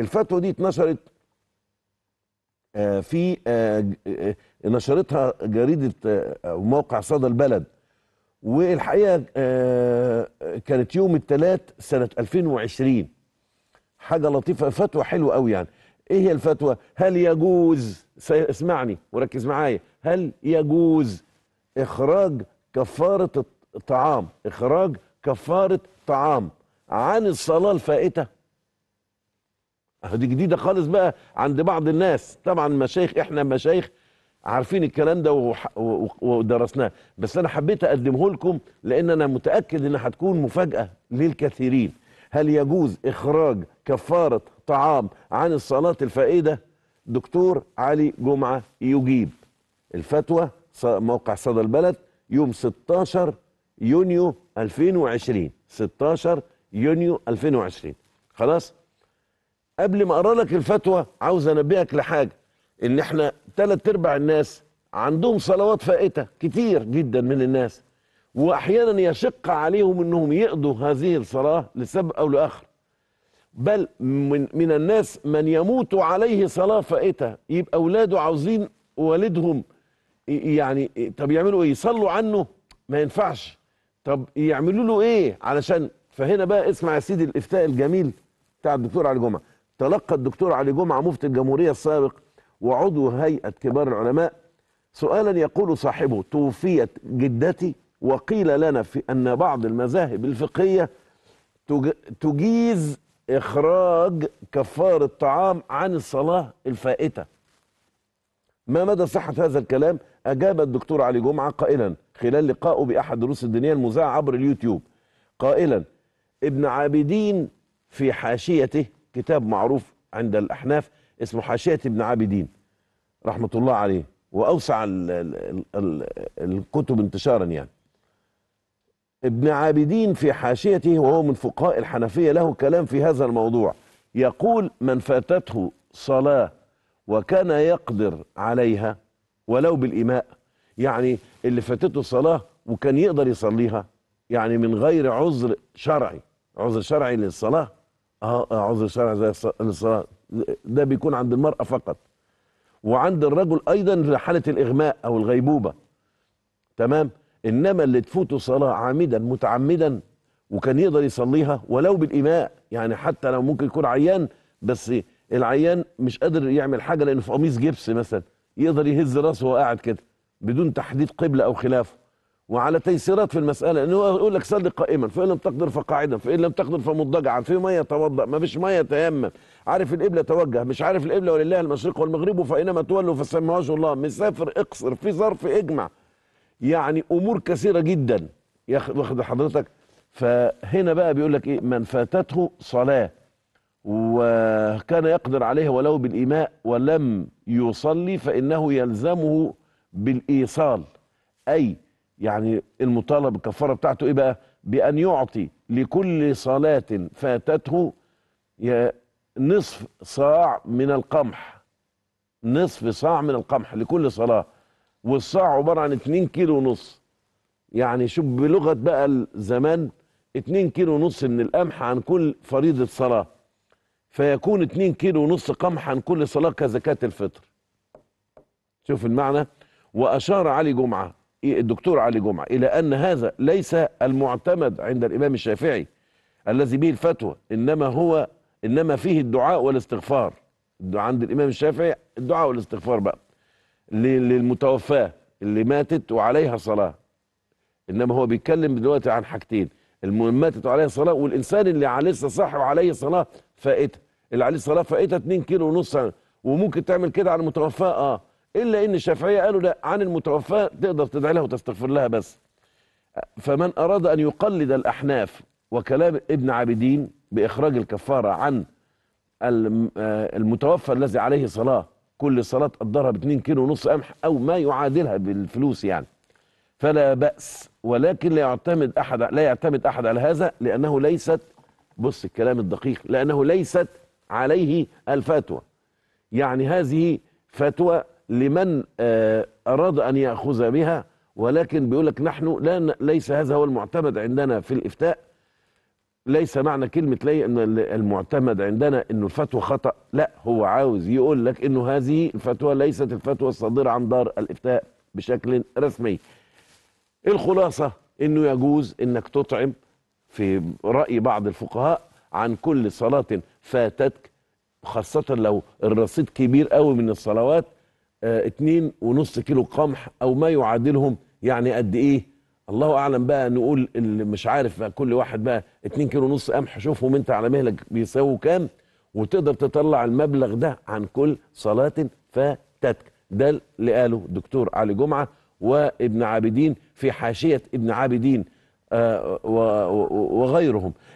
الفتوى دي اتنشرت آه، في آه، آه، نشرتها جريده او موقع صدى البلد والحقيقه كانت يوم الثلاث سنه 2020 حاجه لطيفه فتوى حلوه قوي يعني ايه هي الفتوى هل يجوز اسمعني وركز معايا هل يجوز اخراج كفاره الطعام اخراج كفاره طعام عن الصلاه الفائته دي جديده خالص بقى عند بعض الناس طبعا مشايخ احنا مشايخ عارفين الكلام ده ودرسناه بس انا حبيت اقدمه لكم لان انا متاكد ان هتكون مفاجاه للكثيرين هل يجوز اخراج كفاره طعام عن الصلاه الفائده دكتور علي جمعه يجيب الفتوى موقع صدى البلد يوم 16 يونيو 2020 16 يونيو 2020 خلاص قبل ما اقرا لك الفتوى عاوز انبهك لحاجه ان احنا ثلاث ارباع الناس عندهم صلوات فائته كتير جدا من الناس واحيانا يشق عليهم انهم يقضوا هذه الصلاه لسبب او لاخر بل من, من الناس من يموت عليه صلاه فائته يبقى اولاده عاوزين والدهم يعني طب يعملوا ايه يصلوا عنه ما ينفعش طب يعملوا له ايه علشان فهنا بقى اسمع يا سيدي الافتاء الجميل بتاع الدكتور علي جمعه تلقى الدكتور علي جمعة مفتي الجمهورية السابق وعضو هيئة كبار العلماء سؤالا يقول صاحبه توفيت جدتي وقيل لنا في أن بعض المذاهب الفقهية تجيز إخراج كفار الطعام عن الصلاة الفائتة ما مدى صحة هذا الكلام أجاب الدكتور علي جمعة قائلا خلال لقائه بأحد دروس الدنيا المذاعة عبر اليوتيوب قائلا ابن عابدين في حاشيته كتاب معروف عند الأحناف اسمه حاشية ابن عابدين رحمة الله عليه وأوسع ال ال الـ الكتب انتشارا يعني ابن عابدين في حاشيته وهو من فقهاء الحنفية له كلام في هذا الموضوع يقول من فاتته صلاة وكان يقدر عليها ولو بالإماء يعني اللي فاتته صلاة وكان يقدر يصليها يعني من غير عذر شرعي عذر شرعي للصلاة اه عذر شرعي زي الصلاه ده بيكون عند المراه فقط وعند الرجل ايضا لحاله الاغماء او الغيبوبه تمام انما اللي تفوته صلاه عامدا متعمدا وكان يقدر يصليها ولو بالايماء يعني حتى لو ممكن يكون عيان بس العيان مش قادر يعمل حاجه لانه في قميص جبس مثلا يقدر يهز راسه وهو قاعد كده بدون تحديد قبله او خلافه وعلى تيسيرات في المساله انه يقول لك صلي قائما فان لم تقدر فقاعدا فان لم تقدر فمضجعا في ميه توضا ما فيش ميه تيمم عارف القبله توجه مش عارف القبله ولله المشرق والمغرب فانما تولوا فسمى وجه الله مسافر اقصر في ظرف اجمع يعني امور كثيره جدا واخد حضرتك فهنا بقى بيقول لك ايه من فاتته صلاه وكان يقدر عليها ولو بالإيماء ولم يصلي فإنه يلزمه بالإيصال أي يعني المطالب الكفاره بتاعته ايه بقى؟ بان يعطي لكل صلاه فاتته يا نصف صاع من القمح نصف صاع من القمح لكل صلاه والصاع عباره عن 2 كيلو ونص يعني شوف بلغه بقى الزمان 2 كيلو ونص من القمح عن كل فريضه صلاه فيكون 2 كيلو ونص قمح عن كل صلاه كزكاه الفطر شوف المعنى واشار علي جمعه الدكتور علي جمعه الى ان هذا ليس المعتمد عند الامام الشافعي الذي به الفتوى انما هو انما فيه الدعاء والاستغفار عند الامام الشافعي الدعاء والاستغفار بقى للمتوفاه اللي ماتت وعليها صلاه انما هو بيتكلم دلوقتي عن حاجتين ماتت وعليها صلاه والانسان اللي عليه لسه صح وعليه صلاه فائته اللي عليه صلاه فائته 2 كيلو ونص وممكن تعمل كده على المتوفاه اه الا ان الشافعيه قالوا لا عن المتوفاه تقدر تدعي لها وتستغفر لها بس فمن اراد ان يقلد الاحناف وكلام ابن عابدين باخراج الكفاره عن المتوفى الذي عليه صلاه كل صلاه قدرها ب 2 كيلو ونص قمح او ما يعادلها بالفلوس يعني فلا باس ولكن لا يعتمد احد لا يعتمد احد على هذا لانه ليست بص الكلام الدقيق لانه ليست عليه الفتوى يعني هذه فتوى لمن آه، أراد أن يأخذ بها ولكن بيقول لك نحن لا ليس هذا هو المعتمد عندنا في الإفتاء ليس معنى كلمة لي أن المعتمد عندنا أنه الفتوى خطأ لا هو عاوز يقول لك أنه هذه الفتوى ليست الفتوى الصادرة عن دار الإفتاء بشكل رسمي الخلاصة أنه يجوز أنك تطعم في رأي بعض الفقهاء عن كل صلاة فاتتك خاصة لو الرصيد كبير قوي من الصلوات اتنين ونص كيلو قمح او ما يعادلهم يعني قد ايه الله اعلم بقى نقول اللي مش عارف بقى كل واحد بقى 2 كيلو ونص قمح شوفهم انت على مهلك بيساووا كام وتقدر تطلع المبلغ ده عن كل صلاه فاتتك ده اللي قاله الدكتور علي جمعه وابن عابدين في حاشيه ابن عابدين آه، وغيرهم